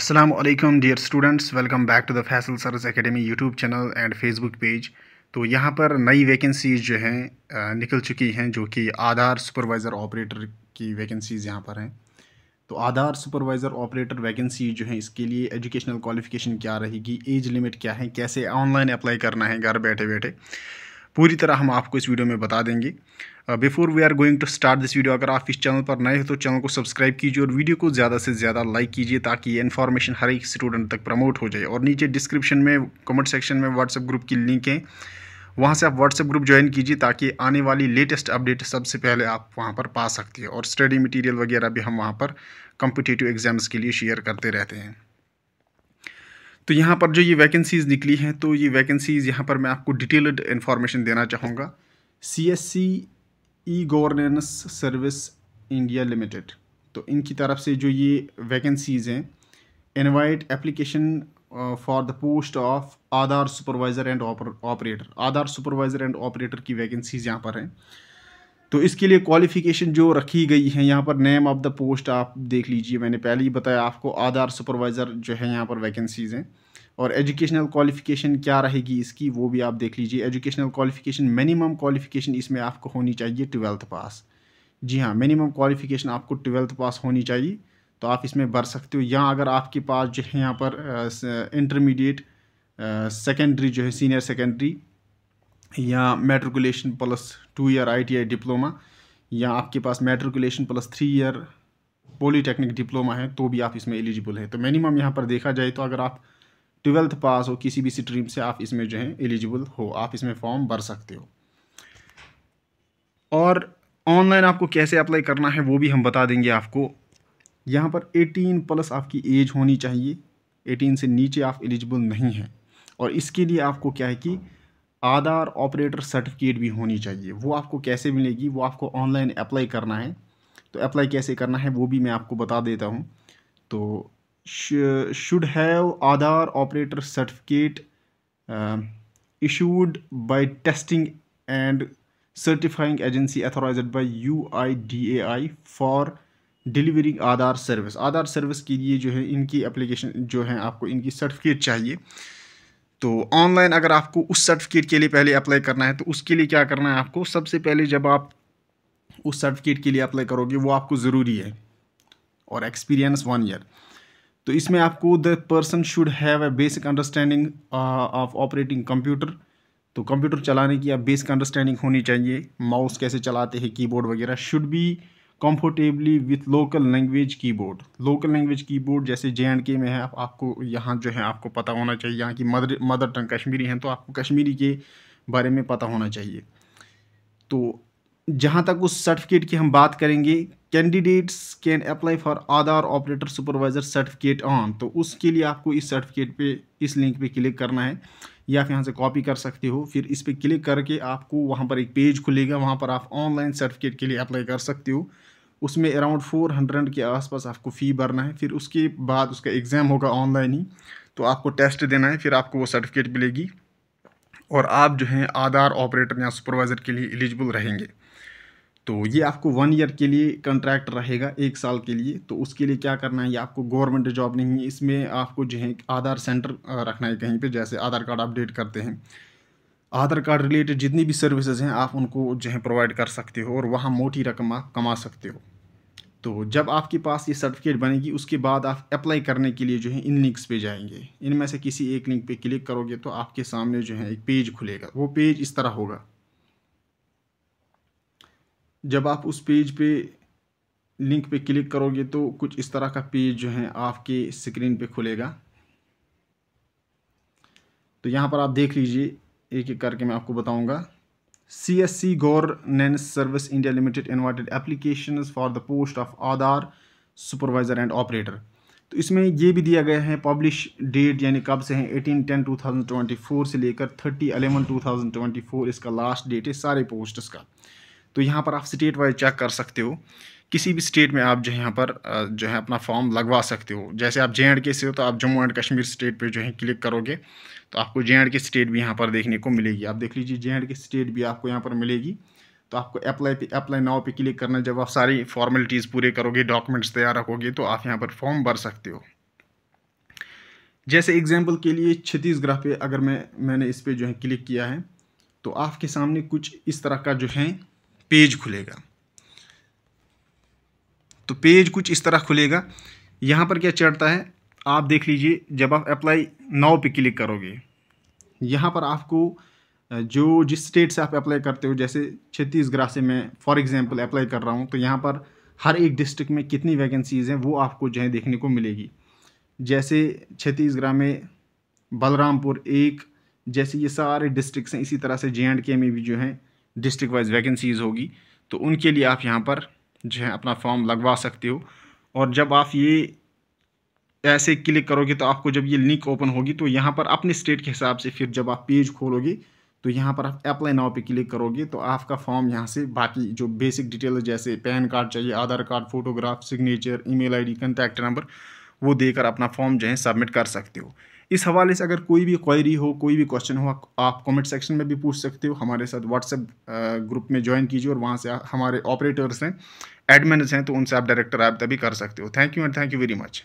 Aslam alaikum students welcome back to the Faisal Faisal Sars YouTube channel and Facebook page तो यहाँ पर नई vacancies जो हैं निकल चुकी हैं जो कि आधार सुपरवाइज़र ऑपरेटर की वैकेंसीज़ यहाँ पर हैं तो आधार सुपरवाइज़र ऑपरेटर वैकेंसी जो है इसके लिए एजुकेशनल क्वालिफ़िकेशन क्या रहेगी एज लिमिट क्या है कैसे ऑनलाइन अप्लाई करना है घर बैठे बैठे पूरी तरह हम आपको इस वीडियो में बता देंगे before we are going to start this video अगर आप इस चैनल पर नए हो तो चैनल को सब्सक्राइब कीजिए और वीडियो को ज़्यादा से ज़्यादा लाइक कीजिए ताकि ये इन्फॉर्मेशन हर एक स्टूडेंट तक प्रमोट हो जाए और नीचे डिस्क्रिप्शन में कमेंट सेक्शन में व्हाट्सएप ग्रुप की लिंक है वहाँ से आप व्हाट्सएप ग्रुप ज्वाइन कीजिए ताकि आने वाली लेटेस्ट अपडेट सबसे पहले आप वहाँ पर पा सकती है और स्टडी मटीरियल वगैरह भी हम वहाँ पर कॉम्पिटेटिव एग्ज़ाम्स के लिए शेयर करते रहते हैं तो यहाँ पर जो ये वैकेंसीज़ निकली हैं तो ये वैकेंसीज़ यहाँ पर मैं आपको डिटेल्ड इन्फॉर्मेशन देना चाहूँगा C S C E governance service India limited तो इनकी तरफ से जो ये वैकेंसीज़ हैं invite application for the post of Aadhaar supervisor and operator Aadhaar supervisor and operator की वैकेंसीज़ यहाँ पर हैं तो इसके लिए क्वालिफ़िकेशन जो रखी गई है यहाँ पर नेम ऑफ़ द पोस्ट आप देख लीजिए मैंने पहले ही बताया आपको आधार सुपरवाइज़र जो है यहाँ पर वैकेंसीज़ हैं और एजुकेशनल क्वालिफ़िकेशन क्या रहेगी इसकी वो भी आप देख लीजिए एजुकेशनल क्वालिफ़िकेशन मिनिमम क्वालिफ़िकेशन इसमें आपको होनी चाहिए ट्वेल्थ पास जी हाँ मिनिमम क्वालिफ़िकेशन आपको ट्वेल्थ पास होनी चाहिए तो आप इसमें भर सकते हो या अगर आपके पास जो है यहाँ पर इंटरमीडिएट सेकेंडरी जो है सीनियर सेकेंडरी या matriculation plus two year ITI diploma या आपके पास matriculation plus three year polytechnic diploma है तो भी आप इसमें एलिजिबल हैं तो मिनिमम यहाँ पर देखा जाए तो अगर आप ट्वेल्थ पास हो किसी भी स्ट्रीम से आप इसमें जो है एलिजिबल हो आप इसमें फॉर्म भर सकते हो और ऑनलाइन आपको कैसे अप्लाई करना है वो भी हम बता देंगे आपको यहाँ पर 18 प्लस आपकी एज होनी चाहिए 18 से नीचे आप एलिजिबल नहीं हैं और इसके लिए आपको क्या है कि आधार ऑपरेटर सर्टिफिकेट भी होनी चाहिए वो आपको कैसे मिलेगी वो आपको ऑनलाइन अप्लाई करना है तो अप्लाई कैसे करना है वो भी मैं आपको बता देता हूँ तो should have Aadhaar operator certificate testing and certifying agency authorize by U I D A I for delivering Aadhaar service Aadhaar service के लिए जो है इनकी अप्लीकेशन जो है आपको इनकी सर्टिफिकेट चाहिए तो ऑनलाइन अगर आपको उस सर्टिफिकेट के लिए पहले अप्लाई करना है तो उसके लिए क्या करना है आपको सबसे पहले जब आप उस सर्टिफिकेट के लिए अप्लाई करोगे वो आपको ज़रूरी है और एक्सपीरियंस वन ईयर तो इसमें आपको the person should have a basic understanding of operating computer तो कंप्यूटर चलाने की आप बेसिक अंडरस्टैंडिंग होनी चाहिए माउस कैसे चलाते हैं कीबोर्ड वगैरह should be comfortably with local language keyboard local language keyboard जैसे जे एंड के में है आप, आपको यहाँ जो है आपको पता होना चाहिए यहाँ की मदर मदर टंग कश्मीरी है तो आपको कश्मीरी के बारे में पता होना चाहिए तो जहाँ तक उस सर्टिफिकेट की हम बात करेंगे candidates can apply for Aadhaar operator supervisor certificate on तो उसके लिए आपको इस सर्टिफिकेट पे इस लिंक पे क्लिक करना है या आप यहाँ से कॉपी कर सकते हो फिर इस पर क्लिक करके आपको वहाँ पर एक पेज खुलेगा वहाँ पर आप ऑनलाइन सर्टिफिकेट के लिए अप्लाई कर सकते हो उसमें अराउंड फोर हंड्रेड के आसपास आपको फ़ी भरना है फिर उसके बाद उसका एग्ज़ाम होगा ऑनलाइन ही तो आपको टेस्ट देना है फिर आपको वो सर्टिफिकेट मिलेगी और आप जो हैं आधार ऑपरेटर या सुपरवाइज़र के लिए एलिजिबल रहेंगे तो ये आपको वन ईयर के लिए कंट्रैक्ट रहेगा एक साल के लिए तो उसके लिए क्या करना है ये आपको गवर्नमेंट जॉब नहीं है इसमें आपको जो है आधार सेंटर रखना है कहीं पे जैसे आधार कार्ड अपडेट करते हैं आधार कार्ड रिलेटेड जितनी भी सर्विसेज हैं आप उनको जो है प्रोवाइड कर सकते हो और वहाँ मोटी रकम आप कमा सकते हो तो जब आपके पास ये सर्टिफिकेट बनेगी उसके बाद आप अप्लाई करने के लिए जो है इन लिंक्स पे जाएंगे इनमें से किसी एक लिंक पे क्लिक करोगे तो आपके सामने जो है एक पेज खुलेगा वो पेज इस तरह होगा जब आप उस पेज पे लिंक पे क्लिक करोगे तो कुछ इस तरह का पेज जो है आपके स्क्रीन पे खुलेगा तो यहाँ पर आप देख लीजिए एक एक करके मैं आपको बताऊँगा C S C governance service India limited inverted application for the post of Aadhaar supervisor and operator तो इसमें ये भी दिया गया है पब्लिश डेट यानी कब से है eighteen ten two thousand twenty four से लेकर thirty eleven two thousand twenty four इसका लास्ट डेट है सारे पोस्ट्स का तो यहाँ पर आप स्टेट वाइज चेक कर सकते हो किसी भी स्टेट में आप जो है यहाँ पर जो है अपना फॉर्म लगवा सकते हो जैसे आप जे एंड के से हो तो आप जम्मू एंड कश्मीर स्टेट पे जो है क्लिक करोगे तो आपको जे एंड के स्टेट भी यहाँ पर देखने को मिलेगी आप देख लीजिए जे एंड के स्टेट भी आपको यहाँ पर मिलेगी तो आपको अप्लाई पे अप्लाई नाव पे क्लिक करना जब आप सारी फॉर्मेलिटीज़ पूरे करोगे डॉक्यूमेंट्स तैयार रखोगे तो आप यहाँ पर फॉर्म भर सकते हो जैसे एग्जाम्पल के लिए छत्तीसगढ़ पे अगर मैं मैंने इस पर जो है क्लिक किया है तो आपके सामने कुछ इस तरह का जो है पेज खुलेगा तो पेज कुछ इस तरह खुलेगा यहाँ पर क्या चढ़ता है आप देख लीजिए जब आप अप्लाई नाव पे क्लिक करोगे यहाँ पर आपको जो जिस स्टेट से आप अप्लाई करते हो जैसे छत्तीसगढ़ से मैं फॉर एग्ज़ाम्पल अप्लाई कर रहा हूँ तो यहाँ पर हर एक डिस्ट्रिक्ट में कितनी वैकेंसीज़ हैं वो आपको जो है देखने को मिलेगी जैसे छत्तीसगढ़ में बलरामपुर एक जैसे ये सारे डिस्ट्रिक्ट हैं इसी तरह से जे एंड के में भी जो हैं डिस्ट्रिक्ट वाइज वैकेंसीज़ होगी तो उनके लिए आप यहाँ पर जो है अपना फॉर्म लगवा सकते हो और जब आप ये ऐसे क्लिक करोगे तो आपको जब ये लिंक ओपन होगी तो यहाँ पर अपने स्टेट के हिसाब से फिर जब आप पेज खोलोगे तो यहाँ पर आप अप्लाई नाव पे क्लिक करोगे तो आपका फॉर्म यहाँ से बाकी जो बेसिक डिटेल जैसे पैन कार्ड चाहिए Aadhaar card photograph signature email ID contact number वो देकर अपना फॉर्म जो है सबमिट कर सकते हो इस हवाले से अगर कोई भी क्वायरी हो कोई भी क्वेश्चन हो आप कमेंट सेक्शन में भी पूछ सकते हो हमारे साथ व्हाट्सएप ग्रुप में ज्वाइन कीजिए और वहाँ से हमारे ऑपरेटर्स हैं एडमिन हैं तो उनसे आप डायरेक्ट रबता भी कर सकते हो thank you and thank you very much